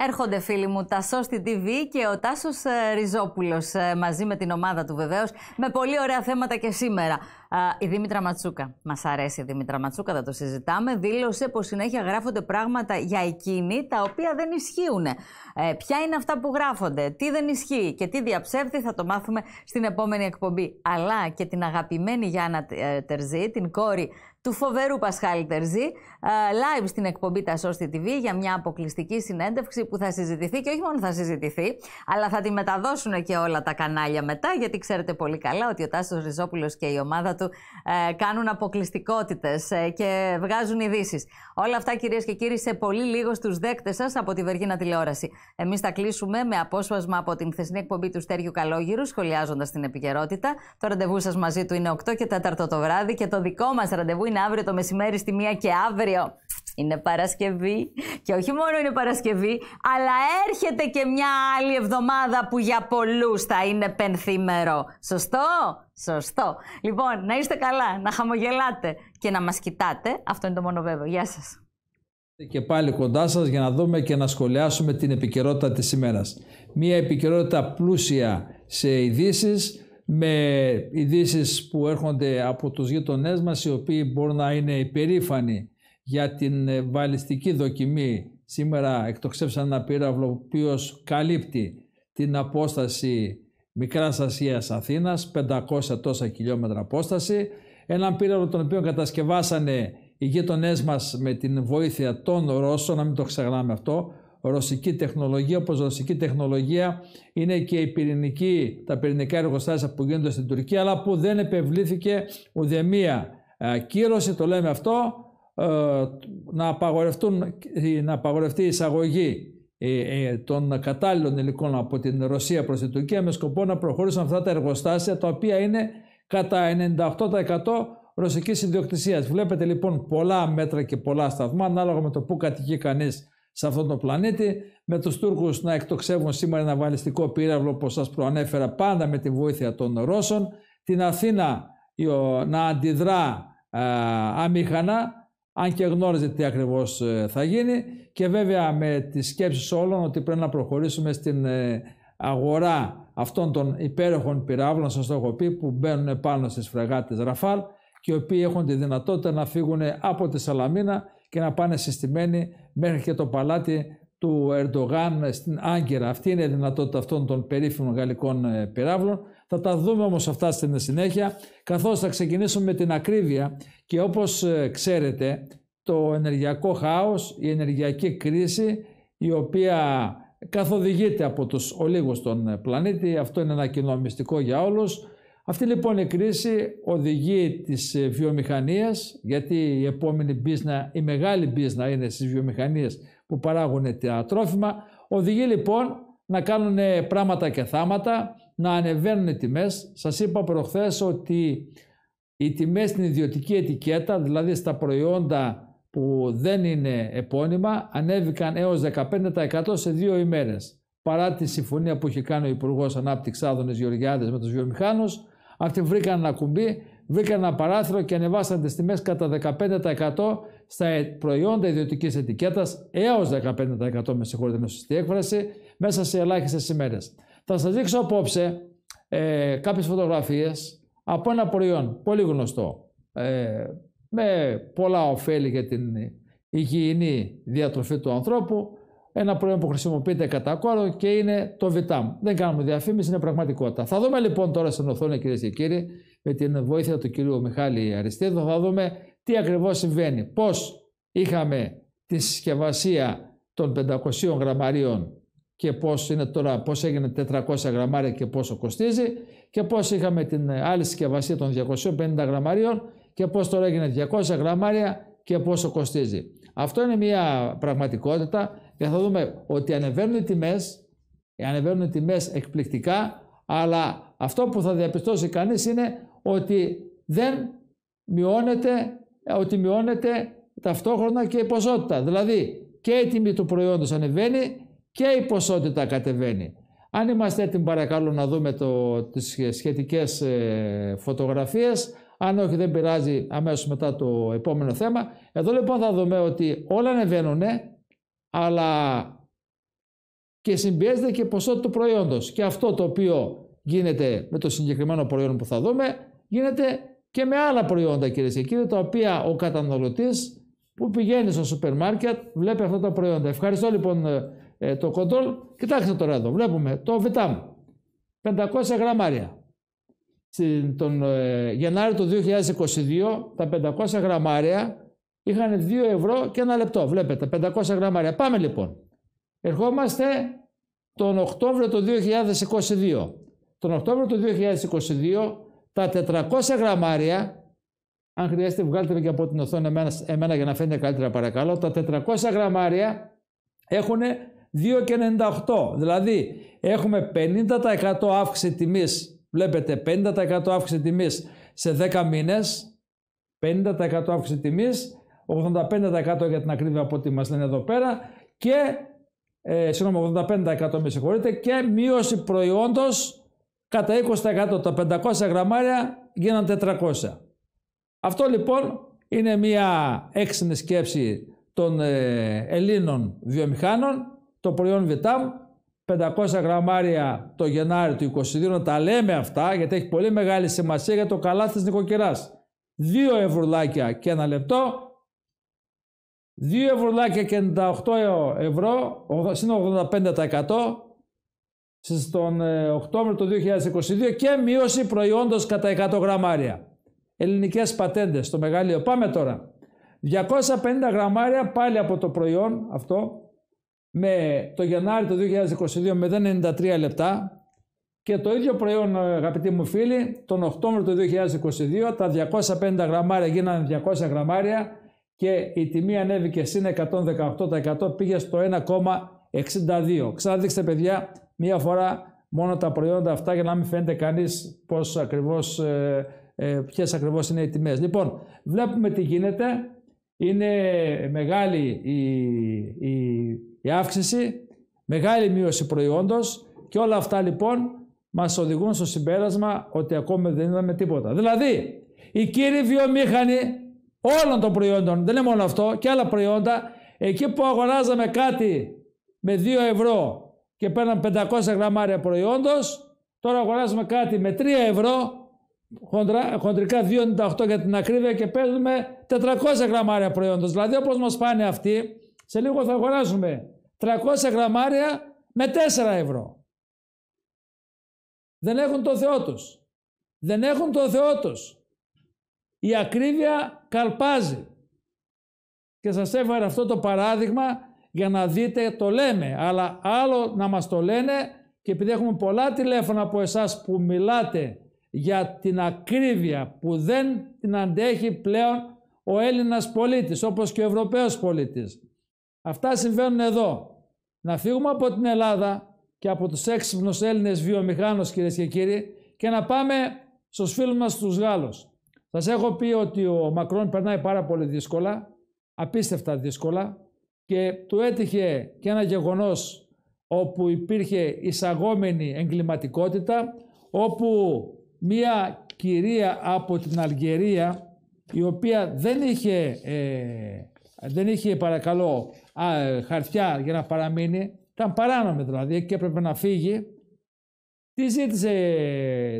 Έρχονται φίλοι μου Τασό στη TV και ο Τάσος ε, Ριζόπουλος ε, μαζί με την ομάδα του βεβαίως, με πολύ ωραία θέματα και σήμερα η Δήμητρα Ματσούκα. Μας αρέσει η Δήμητρα Ματσούκα, θα το συζητάμε. Δήλωσε πως συνέχεια γράφονται πράγματα για εκείνη τα οποία δεν ισχύουν. Ε, ποια είναι αυτά που γράφονται, τι δεν ισχύει και τι διαψεύδει, θα το μάθουμε στην επόμενη εκπομπή. Αλλά και την αγαπημένη Γιάννα ε, Τερζή, την κόρη του φοβερού Πασχάλη Τερζή, ε, live στην εκπομπή Τα Σώστη TV για μια αποκλειστική συνέντευξη που θα συζητηθεί και όχι μόνο θα συζητηθεί, αλλά θα τη μεταδώσουν και όλα τα κανάλια μετά, γιατί ξέρετε πολύ καλά ότι ο Τάσος Ριζόπουλος και η ομάδα του ε, κάνουν αποκλειστικότητες ε, και βγάζουν ειδήσεις. Όλα αυτά, κυρίες και κύριοι, σε πολύ λίγο στους δέκτες σας από τη Βεργίνα Τηλεόραση. Εμείς θα κλείσουμε με απόσπασμα από την χθεσινή εκπομπή του Στέργιου Καλόγυρου, σχολιάζοντας την επικαιρότητα. Το ραντεβού σας μαζί του είναι 8 και 4 το βράδυ και το δικό μας ραντεβού είναι αύριο το μεσημέρι στη 1 και αύριο. Είναι Παρασκευή και όχι μόνο είναι Παρασκευή, αλλά έρχεται και μια άλλη εβδομάδα που για πολλούς θα είναι πενθήμερο. Σωστό? Σωστό. Λοιπόν, να είστε καλά, να χαμογελάτε και να μας κοιτάτε. Αυτό είναι το μόνο βέβαιο. Γεια σας. Και πάλι κοντά σας για να δούμε και να σχολιάσουμε την επικαιρότητα της ημέρας. Μια επικαιρότητα πλούσια σε ειδήσεις, με ειδήσεις που έρχονται από τους γείτονές μας οι οποίοι μπορούν να είναι υπερήφανοι για την ε, βαλιστική δοκιμή. Σήμερα εκτοξεύσαν ένα πύραυλο ο οποίος καλύπτει την απόσταση Μικράς Ασίας Αθήνας, 500 τόσα χιλιόμετρα απόσταση. Έναν πύραυλο τον οποίο κατασκευάσανε οι γείτονές μας με την βοήθεια των Ρώσων, να μην το ξεχνάμε αυτό, ρωσική τεχνολογία, όπως ρωσική τεχνολογία είναι και η τα πυρηνικά εργοστάσια που γίνονται στην Τουρκία, αλλά που δεν επευλήθηκε ουδέμια ε, κύρωση, το λέμε αυτό, ε, να, απαγορευτούν, να απαγορευτεί η εισαγωγή ε, ε, των κατάλληλων υλικών από την Ρωσία προς την Τουρκία με σκοπό να προχωρήσουν αυτά τα εργοστάσια τα οποία είναι κατά 98% ρωσικής ιδιοκτησίας. Βλέπετε λοιπόν πολλά μέτρα και πολλά σταθμά ανάλογα με το που κατοικεί κανείς σε αυτόν τον πλανήτη. Με τους Τούρκους να εκτοξεύουν σήμερα ένα βαλιστικό πύραυλο όπως σας προανέφερα πάντα με τη βοήθεια των Ρώσων. Την Αθήνα να αντιδρά αμήχανα αν και γνώριζε τι ακριβώς ε, θα γίνει και βέβαια με τις σκέψεις όλων ότι πρέπει να προχωρήσουμε στην ε, αγορά αυτών των υπέροχων πυράβλων, σας το έχω πει, που μπαίνουν πάνω στις φρεγάτες Ραφάλ και οι οποίοι έχουν τη δυνατότητα να φύγουν από τη Σαλαμίνα και να πάνε συστημένοι μέχρι και το παλάτι του Ερντογάν στην Άγκυρα. Αυτή είναι η δυνατότητα αυτών των περίφημων γαλλικών ε, πυράβλων θα τα δούμε όμως αυτά στην συνέχεια, καθώς θα ξεκινήσουμε με την ακρίβεια και όπως ε, ξέρετε το ενεργειακό χάος, η ενεργειακή κρίση η οποία καθοδηγείται από τους ολίγους στον πλανήτη, αυτό είναι ένα κοινό μυστικό για όλους. Αυτή λοιπόν η κρίση οδηγεί τις ε, βιομηχανίες, γιατί η επόμενη πίσνα η μεγάλη μπίζνα είναι στις βιομηχανίες που παράγουν τα τρόφιμα, οδηγεί λοιπόν να κάνουν ε, πράγματα και θάματα, να ανεβαίνουν οι τιμές. Σας είπα προχθές ότι οι τιμές στην ιδιωτική ετικέτα, δηλαδή στα προϊόντα που δεν είναι επώνυμα, ανέβηκαν έως 15% σε δύο ημέρες. Παρά τη συμφωνία που είχε κάνει ο Υπουργός Ανάπτυξης Άδωνης Γεωργιάδης με τους βιομηχάνους, αυτοί βρήκαν ένα κουμπί, βρήκαν ένα παράθυρο και ανεβάσαν τις τιμές κατά 15% στα ε, προϊόντα ιδιωτικής ετικέτας, έως 15% με συγχωρείτε με σωστή έκφραση, μέσα σε ελάχιστες ημέρες. Θα σας δείξω απόψε ε, κάποιες φωτογραφίες από ένα προϊόν πολύ γνωστό ε, με πολλά ωφέλη για την υγιεινή διατροφή του ανθρώπου ένα προϊόν που χρησιμοποιείται κατά κόρο και είναι το ΒΙΤΑΜ. Δεν κάνουμε διαφήμιση, είναι πραγματικότητα. Θα δούμε λοιπόν τώρα στην οθόνη κυρίες και κύριοι με την βοήθεια του κυρίου Μιχάλη Αριστίδου θα δούμε τι ακριβώς συμβαίνει. Πώς είχαμε τη συσκευασία των 500 γραμμαρίων και πώς είναι τώρα, πώς έγινε 400 γραμμάρια και πόσο κοστίζει και πώς είχαμε την άλλη συσκευασία των 250 γραμμαρίων και πώς τώρα έγινε 200 γραμμάρια και πόσο κοστίζει. Αυτό είναι μια πραγματικότητα και θα δούμε ότι ανεβαίνουν οι τιμές, ανεβαίνουν οι τιμές εκπληκτικά, αλλά αυτό που θα διαπιστώσει κανείς είναι ότι δεν μειώνεται, ότι μειώνεται ταυτόχρονα και η ποσότητα. Δηλαδή και η τιμή του προϊόντος ανεβαίνει και η ποσότητα κατεβαίνει. Αν είμαστε έτοιμοι παρακαλώ να δούμε το, τις σχετικές ε, φωτογραφίες, αν όχι δεν πειράζει αμέσως μετά το επόμενο θέμα. Εδώ λοιπόν θα δούμε ότι όλα ανεβαίνουν, αλλά και συμπιέζεται και η ποσότητα του προϊόντος. Και αυτό το οποίο γίνεται με το συγκεκριμένο προϊόν που θα δούμε, γίνεται και με άλλα προϊόντα κυρίες και κύριοι, τα οποία ο καταναλωτής που πηγαίνει στο σούπερ μάρκετ βλέπει αυτά τα προϊόντα. Ευχαριστώ λοιπόν ε, το κοντόλ, Κοιτάξτε τώρα εδώ, βλέπουμε το Βιτάμ. 500 γραμμάρια. Στην, τον ε, Γενάρη του 2022 τα 500 γραμμάρια είχαν 2 ευρώ και ένα λεπτό. Βλέπετε, 500 γραμμάρια. Πάμε λοιπόν. Ερχόμαστε τον Οκτώβριο του 2022. Τον Οκτώβριο του 2022 τα 400 γραμμάρια, αν χρειάζεται βγάλτε με και από την οθόνη εμένα, εμένα για να φαίνεται καλύτερα παρακαλώ, τα 400 γραμμάρια έχουν 2,98. Δηλαδή έχουμε 50% αύξηση τιμής, βλέπετε 50% αύξηση τιμής σε 10 μήνες, 50% αύξηση τιμής, 85% για την ακρίβεια από ό,τι μας λένε εδώ πέρα και, ε, συγγνώμη, 85% με συγχωρείτε και μείωση προϊόντος κατά 20% τα 500 γραμμάρια γίναν 400. Αυτό λοιπόν είναι μια έξινη σκέψη των ε, Ελλήνων βιομηχάνων το προϊόν Βιτάμ 500 γραμμάρια το Γενάρη του 2022. να τα λέμε αυτά, γιατί έχει πολύ μεγάλη σημασία για το καλάθι της νοικοκυράς. 2 ευρουλάκια και ένα λεπτό, 2 ευρουλάκια και 98 ευρώ, συν 85% στον ε, Οκτώβριο του 2022 και μείωση προϊόντος κατά 100 γραμμάρια. Ελληνικές πατέντες το μεγάλο Πάμε τώρα. 250 γραμμάρια πάλι από το προϊόν αυτό με το Γενάρη του 2022 με 93 λεπτά και το ίδιο προϊόν αγαπητοί μου φίλοι τον Οκτώβριο του 2022 τα 250 γραμμάρια γίνανε 200 γραμμάρια και η τιμή ανέβηκε σύν 118% πήγε στο 1,62. Ξαναδείξτε παιδιά μία φορά μόνο τα προϊόντα αυτά για να μην φαίνεται κανείς πώς ακριβώς, ε, ε, ποιες ακριβώς είναι οι τιμές. Λοιπόν, βλέπουμε τι γίνεται είναι μεγάλη η, η, αύξηση, μεγάλη μείωση προϊόντος και όλα αυτά λοιπόν μας οδηγούν στο συμπέρασμα ότι ακόμα δεν είδαμε τίποτα. Δηλαδή, οι κύριοι βιομήχανοι όλων των προϊόντων, δεν είναι μόνο αυτό, και άλλα προϊόντα, εκεί που αγοράζαμε κάτι με 2 ευρώ και παίρναμε 500 γραμμάρια προϊόντος, τώρα αγοράζουμε κάτι με 3 ευρώ χοντρικά 2,98 για την ακρίβεια και παίρνουμε 400 γραμμάρια προϊόντος. Δηλαδή όπως μας πάνε αυτοί, σε λίγο θα αγοράσουμε 300 γραμμάρια με 4 ευρώ. Δεν έχουν το Θεό τους. Δεν έχουν το Θεό τους. Η ακρίβεια καλπάζει. Και σας έφερα αυτό το παράδειγμα για να δείτε το λέμε. Αλλά άλλο να μας το λένε και επειδή έχουμε πολλά τηλέφωνα από εσάς που μιλάτε για την ακρίβεια που δεν την αντέχει πλέον ο Έλληνας πολίτης, όπως και ο Ευρωπαίος πολίτης. Αυτά συμβαίνουν εδώ. Να φύγουμε από την Ελλάδα και από τους έξυπνους Έλληνες βιομηχάνους, κυρίες και κύριοι, και να πάμε στους φίλους μας τους Γάλλους. Σας έχω πει ότι ο Μακρόν περνάει πάρα πολύ δύσκολα, απίστευτα δύσκολα, και του έτυχε και ένα γεγονός όπου υπήρχε εισαγόμενη εγκληματικότητα, όπου μία κυρία από την Αλγερία η οποία δεν είχε, ε, δεν είχε παρακαλώ χαρτιά για να παραμείνει, ήταν παράνομη δηλαδή και έπρεπε να φύγει, τι ζήτησε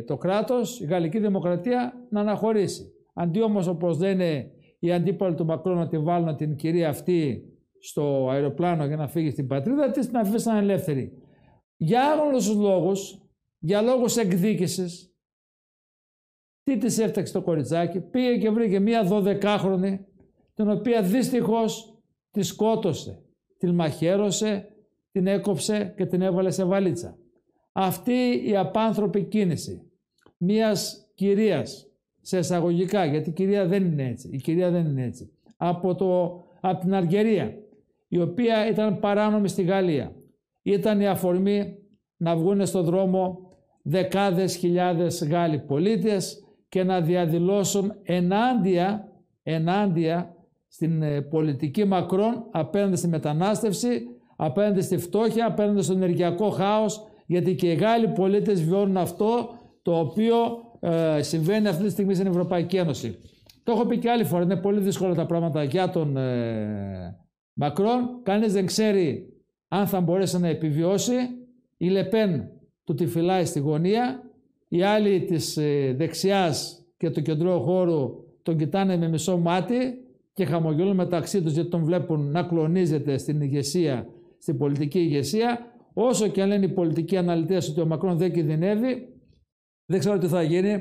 το κράτος, η Γαλλική Δημοκρατία να αναχωρήσει. Αντί όμως όπως είναι η αντίπαλοι του Μακρόν να τη βάλουν την κυρία αυτή στο αεροπλάνο για να φύγει στην πατρίδα της, την αφήσαν ελεύθερη. Για άγνωστους λόγους, για λόγους εκδίκησης, τι της έφταξε το κοριτσάκι, πήγε και βρήκε μία 12χρονη, την οποία δυστυχώς τη σκότωσε. Την μαχαίρωσε, την έκοψε και την έβαλε σε βαλίτσα. Αυτή η απάνθρωπη κίνηση μίας κυρίας, σε εισαγωγικά, γιατί η κυρία δεν είναι έτσι, η κυρία δεν είναι έτσι, από, το, από την Αργερία η οποία ήταν παράνομη στη Γαλλία, ήταν η αφορμή να βγουν στον δρόμο δεκάδες χιλιάδες Γάλλοι πολίτες και να διαδηλώσουν ενάντια, ενάντια στην ε, πολιτική Μακρόν απέναντι στη μετανάστευση, απέναντι στη φτώχεια, απέναντι στον ενεργειακό χάος, γιατί και οι Γάλλοι πολίτες βιώνουν αυτό το οποίο ε, συμβαίνει αυτή τη στιγμή στην Ευρωπαϊκή Ένωση. Το έχω πει και άλλη φορά, είναι πολύ δύσκολα τα πράγματα για τον ε, Μακρόν. Κανείς δεν ξέρει αν θα μπορέσει να επιβιώσει. Η Λεπέν του τη φυλάει στη γωνία οι άλλοι της ε, δεξιάς και του κεντρώου χώρου τον κοιτάνε με μισό μάτι και χαμογελούν μεταξύ τους γιατί τον βλέπουν να κλονίζεται στην ηγεσία, στην πολιτική ηγεσία. Όσο και αν λένε οι πολιτικοί αναλυτές ότι ο Μακρόν δεν κινδυνεύει, δεν ξέρω τι θα γίνει,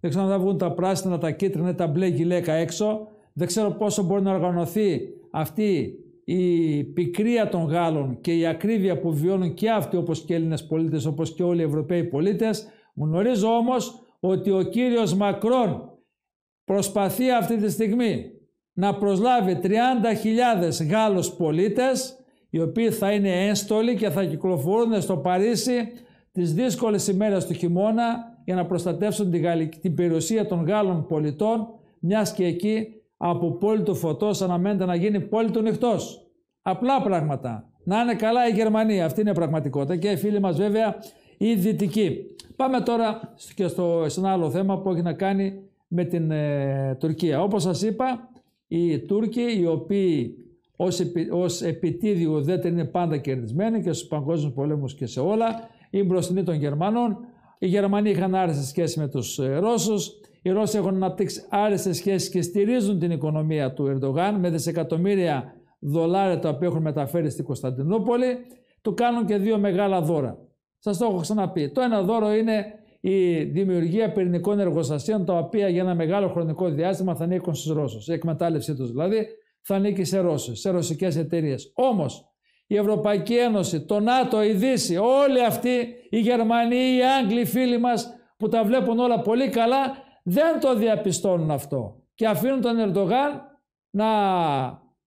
δεν ξέρω αν θα βγουν τα πράσινα, τα κίτρινα, τα μπλε γυλαίκα έξω, δεν ξέρω πόσο μπορεί να οργανωθεί αυτή η πικρία των Γάλλων και η ακρίβεια που βιώνουν και αυτοί όπως και Έλληνες πολίτες, όπως και όλοι οι Ευρωπαίοι πολίτες, Γνωρίζω όμως ότι ο κύριος Μακρόν προσπαθεί αυτή τη στιγμή να προσλάβει 30.000 Γάλλους πολίτες οι οποίοι θα είναι ένστολοι και θα κυκλοφορούν στο Παρίσι τις δύσκολες ημέρες του χειμώνα για να προστατεύσουν την, γαλλική, περιουσία των Γάλλων πολιτών μιας και εκεί από πόλη του φωτός αναμένεται να γίνει πόλη του νυχτός. Απλά πράγματα. Να είναι καλά η Γερμανία. Αυτή είναι η πραγματικότητα και οι φίλοι μας βέβαια η Δυτική. Πάμε τώρα και στο, σε ένα άλλο θέμα που έχει να κάνει με την ε, Τουρκία. Όπως σας είπα, οι Τούρκοι οι οποίοι ως, επι, ως επιτίδιο ουδέτερη είναι πάντα κερδισμένοι και στους παγκόσμιους πολέμους και σε όλα, οι μπροστινοί των Γερμανών. Οι Γερμανοί είχαν άρεσε σχέση με τους ε, Ρώσους. Οι Ρώσοι έχουν αναπτύξει άρεσε σχέσει και στηρίζουν την οικονομία του Ερντογάν με δισεκατομμύρια δολάρια τα οποία έχουν μεταφέρει στην Κωνσταντινούπολη. Του κάνουν και δύο μεγάλα δώρα. Σας το έχω ξαναπεί. Το ένα δώρο είναι η δημιουργία πυρηνικών εργοστασίων, τα οποία για ένα μεγάλο χρονικό διάστημα θα ανήκουν στους Ρώσους. Η εκμετάλλευσή τους δηλαδή θα ανήκει σε Ρώσους, σε ρωσικές εταιρείες. Όμως η Ευρωπαϊκή Ένωση, το ΝΑΤΟ, η Δύση, όλοι αυτοί, οι Γερμανοί, οι Άγγλοι, οι φίλοι μας που τα βλέπουν όλα πολύ καλά, δεν το διαπιστώνουν αυτό. Και αφήνουν τον Ερντογάν να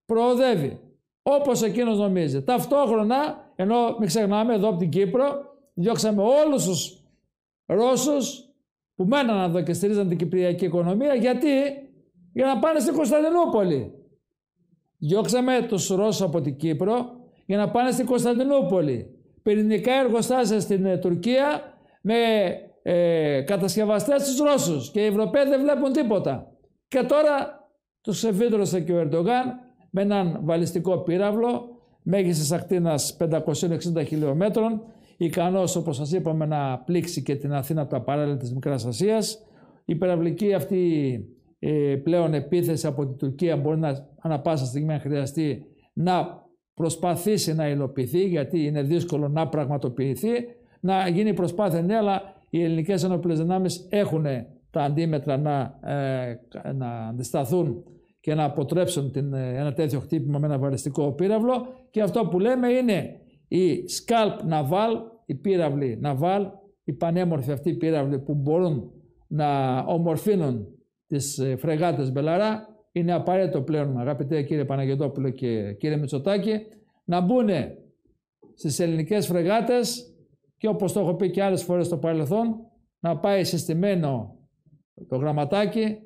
προοδεύει όπως εκείνος νομίζει. Ταυτόχρονα, ενώ μην ξεχνάμε εδώ από την Κύπρο, διώξαμε όλους τους Ρώσους που μέναν εδώ και στηρίζαν την κυπριακή οικονομία, γιατί για να πάνε στην Κωνσταντινούπολη. Διώξαμε τους Ρώσους από την Κύπρο για να πάνε στην Κωνσταντινούπολη. Πυρηνικά εργοστάσια στην ε, Τουρκία με ε, κατασκευαστές τους Ρώσους και οι Ευρωπαίοι δεν βλέπουν τίποτα. Και τώρα τους ευίδρωσε και ο Ερντογάν με έναν βαλιστικό πύραυλο μέγιστης ακτίνας 560 χιλιόμετρων ικανός όπως σας είπαμε να πλήξει και την Αθήνα από τα παράλληλα της Μικράς Ασίας. Η υπεραυλική αυτή ε, πλέον επίθεση από την Τουρκία μπορεί να ανά πάσα στιγμή να χρειαστεί να προσπαθήσει να υλοποιηθεί γιατί είναι δύσκολο να πραγματοποιηθεί, να γίνει προσπάθεια ναι, αλλά οι ελληνικές ενόπλες δυνάμεις έχουν τα αντίμετρα να, ε, να αντισταθούν και να αποτρέψουν την, ε, ένα τέτοιο χτύπημα με ένα βαριστικό πύραυλο και αυτό που λέμε είναι η σκάλπ ναβάλ οι πύραυλοι Ναβάλ, οι πανέμορφοι αυτοί οι πύραυλοι που μπορούν να ομορφύνουν τις ε, φρεγάτες Μπελαρά, είναι απαραίτητο πλέον, αγαπητέ κύριε Παναγιωτόπουλο και κύριε Μητσοτάκη, να μπουν στις ελληνικές φρεγάτες και όπως το έχω πει και άλλες φορές στο παρελθόν, να πάει συστημένο το γραμματάκι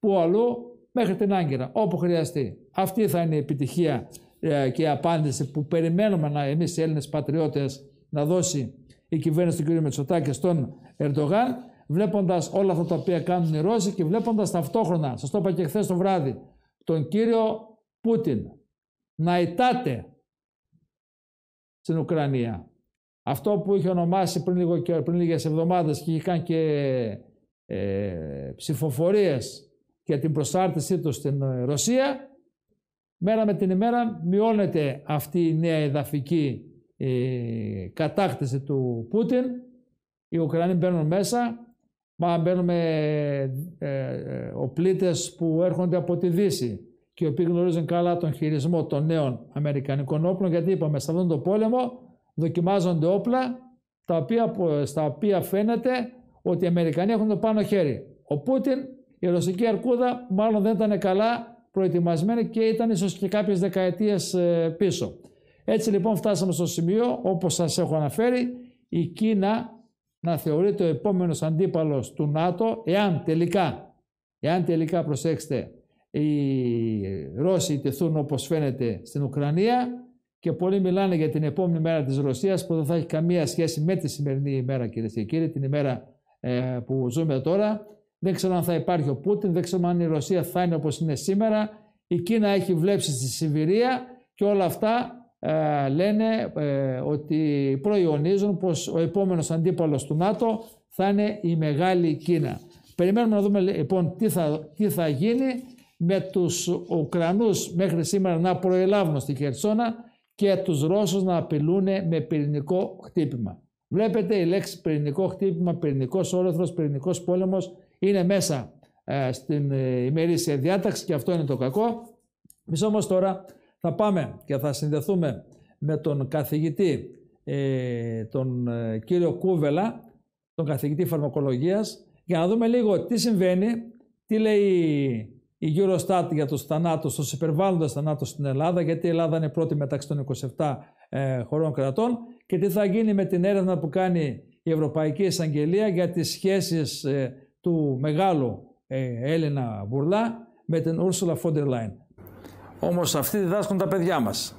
που αλλού μέχρι την Άγκυρα, όπου χρειαστεί. Αυτή θα είναι η επιτυχία ε, και η απάντηση που περιμένουμε να εμείς οι Έλληνες πατριώτες να δώσει η κυβέρνηση του κ. Μετσοτάκη στον Ερντογάν, βλέποντας όλα αυτά τα οποία κάνουν οι Ρώσοι και βλέποντας ταυτόχρονα, σας το είπα και χθες το βράδυ, τον κύριο Πούτιν να ητάται στην Ουκρανία. Αυτό που είχε ονομάσει πριν, λίγο, πριν λίγες εβδομάδες και είχε κάνει και ε, ψηφοφορίες για την προσάρτησή του στην ε, Ρωσία, μέρα με την ημέρα μειώνεται αυτή η νέα εδαφική η ε, κατάκτηση του Πούτιν. Οι Ουκρανοί μπαίνουν μέσα, μα μπαίνουν ε, ε, οπλίτες που έρχονται από τη Δύση και οι οποίοι γνωρίζουν καλά τον χειρισμό των νέων Αμερικανικών όπλων, γιατί είπαμε, σε αυτόν τον πόλεμο δοκιμάζονται όπλα τα οποία, στα οποία φαίνεται ότι οι Αμερικανοί έχουν το πάνω χέρι. Ο Πούτιν, η ρωσική αρκούδα, μάλλον δεν ήταν καλά προετοιμασμένη και ήταν ίσως και κάποιες δεκαετίες πίσω. Έτσι λοιπόν φτάσαμε στο σημείο, όπως σας έχω αναφέρει, η Κίνα να θεωρείται ο επόμενος αντίπαλος του ΝΑΤΟ, εάν τελικά, εάν τελικά προσέξτε, οι Ρώσοι τεθούν όπως φαίνεται στην Ουκρανία και πολλοί μιλάνε για την επόμενη μέρα της Ρωσίας που δεν θα έχει καμία σχέση με τη σημερινή ημέρα κυρίες και κύριοι, την ημέρα ε, που ζούμε τώρα. Δεν ξέρω αν θα υπάρχει ο Πούτιν, δεν ξέρω αν η Ρωσία θα είναι όπως είναι σήμερα. Η Κίνα έχει βλέψει στη Σιβηρία και όλα αυτά ε, λένε ε, ότι προϊονίζουν πως ο επόμενος αντίπαλος του ΝΑΤΟ θα είναι η μεγάλη Κίνα. Περιμένουμε να δούμε λοιπόν τι θα, τι θα γίνει με τους Ουκρανούς μέχρι σήμερα να προελάβουν στη Χερσόνα και τους Ρώσους να απειλούν με πυρηνικό χτύπημα. Βλέπετε η λέξη πυρηνικό χτύπημα, πυρηνικός όρεθρος, πυρηνικός πόλεμος είναι μέσα ε, στην ημερήσια διάταξη και αυτό είναι το κακό. Μισό τώρα θα πάμε και θα συνδεθούμε με τον καθηγητή, ε, τον ε, κύριο Κούβελα, τον καθηγητή φαρμακολογίας, για να δούμε λίγο τι συμβαίνει, τι λέει η Eurostat για τους θανάτους, τους υπερβάλλοντες θανάτους στην Ελλάδα, γιατί η Ελλάδα είναι πρώτη μεταξύ των 27 ε, χωρών κρατών και τι θα γίνει με την έρευνα που κάνει η Ευρωπαϊκή Εισαγγελία για τις σχέσεις του μεγάλου Έλληνα Μπουρλά με την Ursula von der όμως αυτοί διδάσκουν τα παιδιά μας.